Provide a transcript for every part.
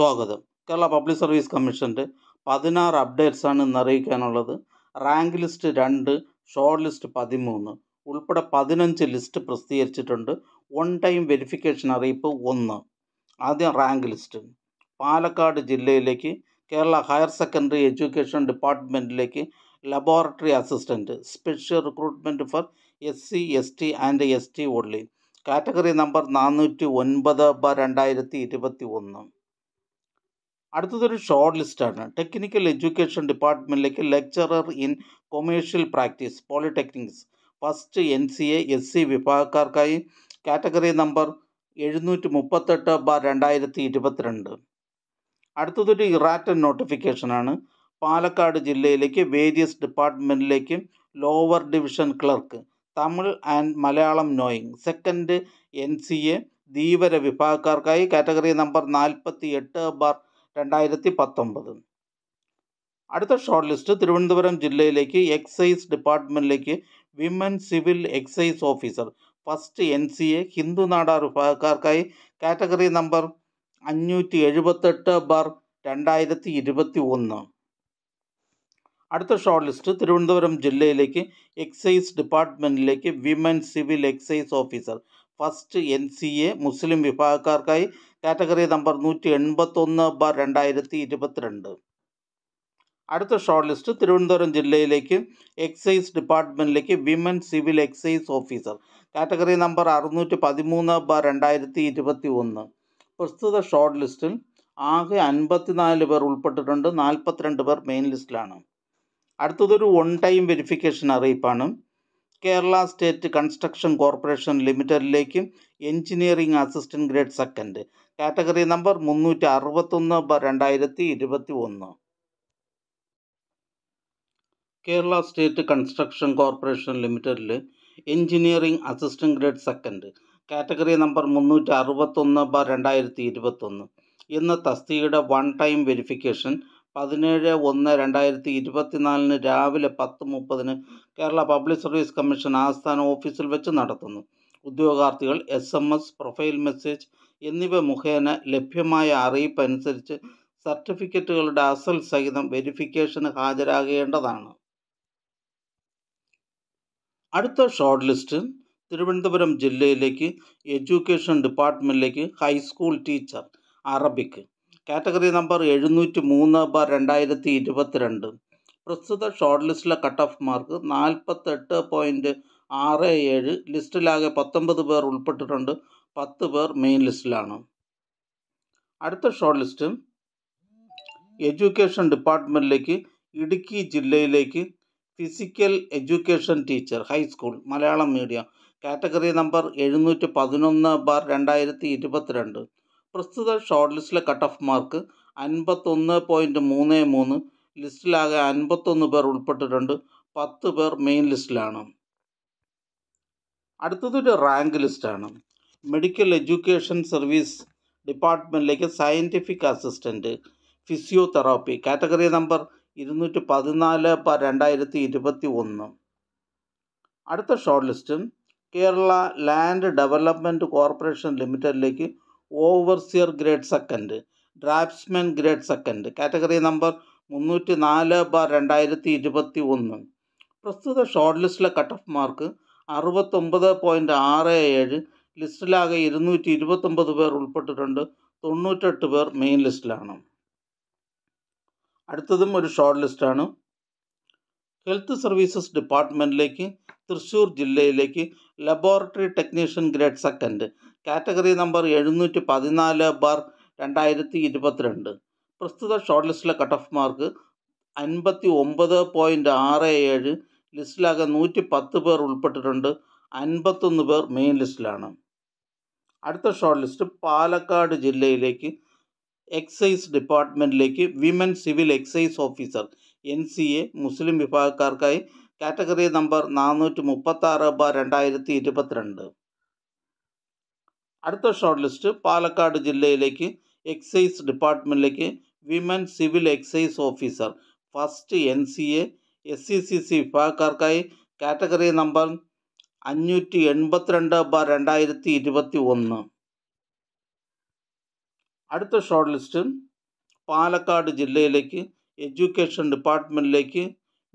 സ്വാഗതം Kerala public service കമ്മീഷൻ്റെ പതിനാറ് അപ്ഡേറ്റ്സ് ആണ് ഇന്ന് അറിയിക്കാനുള്ളത് റാങ്ക് ലിസ്റ്റ് രണ്ട് ഷോർട്ട് ലിസ്റ്റ് പതിമൂന്ന് ഉൾപ്പെടെ പതിനഞ്ച് ലിസ്റ്റ് പ്രസിദ്ധീകരിച്ചിട്ടുണ്ട് വൺ ടൈം വെരിഫിക്കേഷൻ അറിയിപ്പ് ഒന്ന് ആദ്യം റാങ്ക് ലിസ്റ്റ് പാലക്കാട് ജില്ലയിലേക്ക് കേരള ഹയർ സെക്കൻഡറി എഡ്യൂക്കേഷൻ ഡിപ്പാർട്ട്മെൻറ്റിലേക്ക് laboratory assistant special recruitment for S C S T and S T only category number നാനൂറ്റി ഒൻപത് ബ രണ്ടായിരത്തി ഇരുപത്തി ഒന്ന് അടുത്തതൊരു ഷോർട്ട് ലിസ്റ്റാണ് ടെക്നിക്കൽ എഡ്യൂക്കേഷൻ ഡിപ്പാർട്ട്മെൻറ്റിലേക്ക് lecturer in commercial practice polytechnics first N C A S C വിഭാഗക്കാർക്കായി കാറ്റഗറി നമ്പർ എഴുന്നൂറ്റി മുപ്പത്തെട്ട് ബാർ രണ്ടായിരത്തി ഇരുപത്തിരണ്ട് അടുത്തതൊരു ഇറാറ്റൻ നോട്ടിഫിക്കേഷനാണ് പാലക്കാട് ജില്ലയിലേക്ക് വേരിയസ് ഡിപ്പാർട്ട്മെൻറ്റിലേക്ക് lower division clerk Tamil and Malayalam knowing second N C A Dheevara വിഭാഗക്കാർക്കായി കാറ്റഗറി നമ്പർ നാൽപ്പത്തി എട്ട് ബാർ രണ്ടായിരത്തി പത്തൊമ്പത് അടുത്ത ഷോർട്ട് ലിസ്റ്റ് തിരുവനന്തപുരം ജില്ലയിലേക്ക് എക്സൈസ് ഡിപ്പാർട്ട്മെൻറ്റിലേക്ക് women civil excise officer first N C A Nadar വിഭാഗക്കാർക്കായി കാറ്റഗറി നമ്പർ അഞ്ഞൂറ്റി എഴുപത്തെട്ട് ബാർ രണ്ടായിരത്തി ഇരുപത്തി ഒന്ന് അടുത്ത ഷോർട്ട് ലിസ്റ്റ് തിരുവനന്തപുരം ജില്ലയിലേക്ക് എക്സൈസ് ഡിപ്പാർട്ട്മെൻറ്റിലേക്ക് women civil excise officer first N C A Muslim വിഭാഗക്കാർക്കായി കാറ്റഗറി നമ്പർ നൂറ്റി എൺപത്തൊന്ന് ബാർ രണ്ടായിരത്തി ഇരുപത്തിരണ്ട് അടുത്ത ഷോർട്ട് ലിസ്റ്റ് തിരുവനന്തപുരം ജില്ലയിലേക്ക് എക്സൈസ് ഡിപ്പാർട്ട്മെൻറ്റിലേക്ക് women civil excise officer category number അറുന്നൂറ്റി പതിമൂന്ന് ബാർ രണ്ടായിരത്തി ഇരുപത്തി ഒന്ന് പ്രസ്തുത ഷോർട്ട് ലിസ്റ്റിൽ ആകെ അൻപത്തിനാല് പേർ ഉൾപ്പെട്ടിട്ടുണ്ട് നാൽപ്പത്തിരണ്ട് പേർ മെയിൻ ലിസ്റ്റിലാണ് അടുത്തതൊരു വൺ ടൈം വെരിഫിക്കേഷൻ അറിയിപ്പാണ് കേരള സ്റ്റേറ്റ് കൺസ്ട്രക്ഷൻ കോർപ്പറേഷൻ ലിമിറ്റഡിലേക്കും engineering assistant grade second category number മുന്നൂറ്റി അറുപത്തൊന്ന് രണ്ടായിരത്തി ഇരുപത്തി ഒന്ന് കേരള സ്റ്റേറ്റ് കൺസ്ട്രക്ഷൻ കോർപ്പറേഷൻ ലിമിറ്റഡിൽ engineering assistant grade second category number മുന്നൂറ്റി അറുപത്തൊന്ന് രണ്ടായിരത്തി ഇരുപത്തൊന്ന് എന്ന തസ്തികയുടെ വൺ ടൈം വെരിഫിക്കേഷൻ പതിനേഴ് ഒന്ന് രണ്ടായിരത്തി ഇരുപത്തിനാലിന് രാവിലെ പത്ത് മുപ്പതിന് കേരള പബ്ലിക് സർവീസ് കമ്മീഷൻ ആസ്ഥാന ഓഫീസിൽ വെച്ച് നടത്തുന്നു ഉദ്യോഗാർത്ഥികൾ S M S profile message എന്നിവ മുഖേന ലഭ്യമായ അറിയിപ്പ് അനുസരിച്ച് സർട്ടിഫിക്കറ്റുകളുടെ അസൽ സഹിതം വെരിഫിക്കേഷന് ഹാജരാകേണ്ടതാണ് അടുത്ത ഷോർട്ട് ലിസ്റ്റ് തിരുവനന്തപുരം ജില്ലയിലേക്ക് എഡ്യൂക്കേഷൻ ഡിപ്പാർട്ട്മെൻറ്റിലേക്ക് high school teacher Arabic category number എഴുന്നൂറ്റി മൂന്ന് ബ രണ്ടായിരത്തി ഇരുപത്തിരണ്ട് പ്രസ്തുത ഷോർട്ട് ലിസ്റ്റിലെ കട്ട് ഓഫ് മാർക്ക് നാൽപ്പത്തെട്ട് പോയിൻറ്റ് ആറ് ഏഴ് ലിസ്റ്റിലാകെ പത്തൊമ്പത് പേർ ഉൾപ്പെട്ടിട്ടുണ്ട് പത്ത് പേർ മെയിൻ ലിസ്റ്റിലാണ് അടുത്ത ഷോർട്ട് ലിസ്റ്റ് എഡ്യൂക്കേഷൻ ഡിപ്പാർട്ട്മെൻറ്റിലേക്ക് ഇടുക്കി ജില്ലയിലേക്ക് physical education teacher high school Malayalam medium category number എഴുന്നൂറ്റി പതിനൊന്ന് ബാർ രണ്ടായിരത്തി ഇരുപത്തിരണ്ട് പ്രസ്തുത ഷോർട്ട് ലിസ്റ്റിലെ കട്ട് ഓഫ് മാർക്ക് അൻപത്തൊന്ന് പോയിൻറ്റ് മൂന്ന് മൂന്ന് ലിസ്റ്റിലാകെ അൻപത്തൊന്ന് പേർ ഉൾപ്പെട്ടിട്ടുണ്ട് പത്ത് പേർ മെയിൻ ലിസ്റ്റിലാണ് അടുത്തതൊരു റാങ്ക് ലിസ്റ്റാണ് മെഡിക്കൽ എഡ്യൂക്കേഷൻ സർവീസ് ഡിപ്പാർട്ട്മെൻറ്റിലേക്ക് scientific assistant physiotherapy category number ഇരുന്നൂറ്റി പതിനാല് പ രണ്ടായിരത്തി ഇരുപത്തി ഒന്ന് അടുത്ത short list Kerala land development corporation ലിമിറ്റഡിലേക്ക് overseer grade second draftsman grade second category number മുന്നൂറ്റി നാല് ബാർ രണ്ടായിരത്തി ഇരുപത്തി ഒന്ന് പ്രസ്തുത ഷോർട്ട് ലിസ്റ്റിലെ കട്ട് ഓഫ് മാർക്ക് അറുപത്തൊമ്പത് പോയിൻറ്റ് ആറ് ഏഴ് ലിസ്റ്റിലാകെ ഇരുന്നൂറ്റി ഇരുപത്തൊമ്പത് പേർ ഉൾപ്പെട്ടിട്ടുണ്ട് തൊണ്ണൂറ്റെട്ട് പേർ മെയിൻ ലിസ്റ്റിലാണ് അടുത്തതും ഒരു ഷോർട്ട് ലിസ്റ്റാണ് ഹെൽത്ത് സർവീസസ് ഡിപ്പാർട്ട്മെൻറ്റിലേക്ക് തൃശ്ശൂർ ജില്ലയിലേക്ക് laboratory technician grade second category number എഴുന്നൂറ്റി പതിനാല് ബാർ രണ്ടായിരത്തി ഇരുപത്തിരണ്ട് പ്രസ്തുത ഷോർട്ട് ലിസ്റ്റിലെ കട്ട് ഓഫ് മാർക്ക് അൻപത്തി ഒമ്പത് പോയിൻ്റ് ആറ് ഏഴ് ലിസ്റ്റിലാകെ നൂറ്റി പത്ത് പേർ ഉൾപ്പെട്ടിട്ടുണ്ട് അൻപത്തൊന്ന് പേർ മെയിൻ ലിസ്റ്റിലാണ് അടുത്ത ഷോർട്ട് ലിസ്റ്റ് പാലക്കാട് ജില്ലയിലേക്ക് എക്സൈസ് ഡിപ്പാർട്ട്മെൻറ്റിലേക്ക് women civil excise officer N C A Muslim വിഭാഗക്കാർക്കായി കാറ്റഗറി നമ്പർ നാനൂറ്റി മുപ്പത്താറ് ബാർ രണ്ടായിരത്തി ഇരുപത്തിരണ്ട് അടുത്ത ഷോർട്ട് ലിസ്റ്റ് പാലക്കാട് ജില്ലയിലേക്ക് എക്സൈസ് ഡിപ്പാർട്ട്മെൻറ്റിലേക്ക് women civil excise officer first N C A S C C C വിഭാഗക്കാർക്കായി കാറ്റഗറി നമ്പർ അഞ്ഞൂറ്റി എൺപത്തിരണ്ട് ബാർ രണ്ടായിരത്തി ഇരുപത്തി ഒന്ന് അടുത്ത ഷോർട്ട് ലിസ്റ്റ് പാലക്കാട് ജില്ലയിലേക്ക് എഡ്യൂക്കേഷൻ ഡിപ്പാർട്ട്മെൻറ്റിലേക്ക്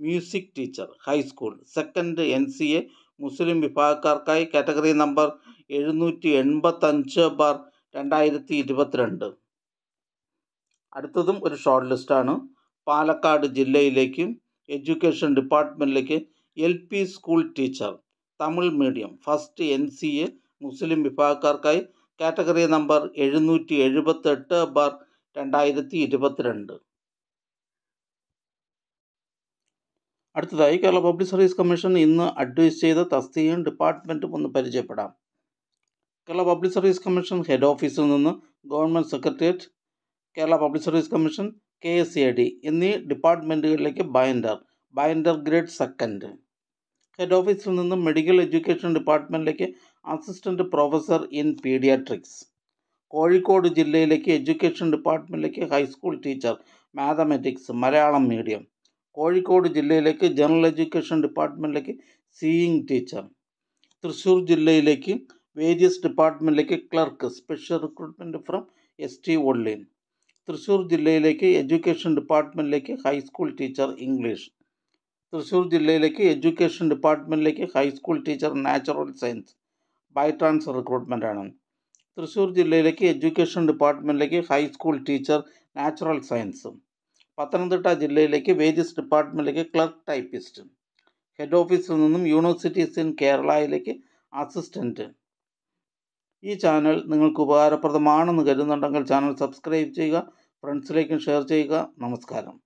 music teacher high school second N C A Muslim വിഭാഗക്കാർക്കായി കാറ്റഗറി നമ്പർ എഴുന്നൂറ്റി എൺപത്തഞ്ച് ബാർ രണ്ടായിരത്തി ഇരുപത്തിരണ്ട് അടുത്തതും ഒരു ഷോർട്ട് ലിസ്റ്റാണ് പാലക്കാട് ജില്ലയിലേക്ക് എഡ്യൂക്കേഷൻ ഡിപ്പാർട്ട്മെൻറ്റിലേക്ക് L P school teacher Tamil medium first N C A Muslim വിഭാഗക്കാർക്കായി കാറ്റഗറി നമ്പർ എഴുന്നൂറ്റി എഴുപത്തെട്ട് ബാർ രണ്ടായിരത്തി ഇരുപത്തിരണ്ട് അടുത്തതായി കേരള പബ്ലിക് സർവീസ് കമ്മീഷൻ ഇന്ന് അഡ്വൈസ് ചെയ്ത തസ്തികയും ഡിപ്പാർട്ട്മെൻറ്റും ഒന്ന് പരിചയപ്പെടാം Kerala public service commission head ഓഫീസിൽ നിന്ന് government secretariat Kerala public service commission K S C I D എന്നീ ഡിപ്പാർട്ട്മെൻറ്റുകളിലേക്ക് binder binder grade second head ഓഫീസിൽ നിന്ന് മെഡിക്കൽ എഡ്യൂക്കേഷൻ ഡിപ്പാർട്ട്മെൻറ്റിലേക്ക് assistant professor in paediatrics Kozhikode ജില്ലയിലേക്ക് എഡ്യൂക്കേഷൻ ഡിപ്പാർട്ട്മെൻറ്റിലേക്ക് high school teacher mathematics Malayalam medium Kozhikode ജില്ലയിലേക്ക് ജനറൽ എഡ്യൂക്കേഷൻ ഡിപ്പാർട്ട്മെൻറ്റിലേക്ക് സീയിങ് ടീച്ചർ തൃശ്ശൂർ ജില്ലയിലേക്ക് വേരിയസ് ഡിപ്പാർട്ട്മെൻറ്റിലേക്ക് clerk special recruitment from S T ഒള്ളീൻ തൃശ്ശൂർ ജില്ലയിലേക്ക് എഡ്യൂക്കേഷൻ ഡിപ്പാർട്ട്മെൻറ്റിലേക്ക് ഹൈസ്കൂൾ ടീച്ചർ ഇംഗ്ലീഷ് തൃശ്ശൂർ ജില്ലയിലേക്ക് എഡ്യൂക്കേഷൻ ഡിപ്പാർട്ട്മെൻറ്റിലേക്ക് high school teacher natural science by trans recruitment ആണ് തൃശ്ശൂർ ജില്ലയിലേക്ക് എഡ്യൂക്കേഷൻ ഡിപ്പാർട്ട്മെൻറ്റിലേക്ക് ഹൈസ്കൂൾ ടീച്ചർ നാച്ചുറൽ സയൻസും പത്തനംതിട്ട ജില്ലയിലേക്ക് വേജസ് ഡിപ്പാർട്ട്മെൻറ്റിലേക്ക് ക്ലർക്ക് ടൈപ്പിസ്റ്റ് ഹെഡ് ഓഫീസിൽ നിന്നും യൂണിവേഴ്സിറ്റീസ് ഇൻ കേരളയിലേക്ക് അസിസ്റ്റൻറ്റ് ഈ ചാനൽ നിങ്ങൾക്ക് ഉപകാരപ്രദമാണെന്ന് കരുതുന്നുണ്ടെങ്കിൽ ചാനൽ സബ്സ്ക്രൈബ് ചെയ്യുക ഫ്രണ്ട്സിലേക്കും ഷെയർ ചെയ്യുക നമസ്കാരം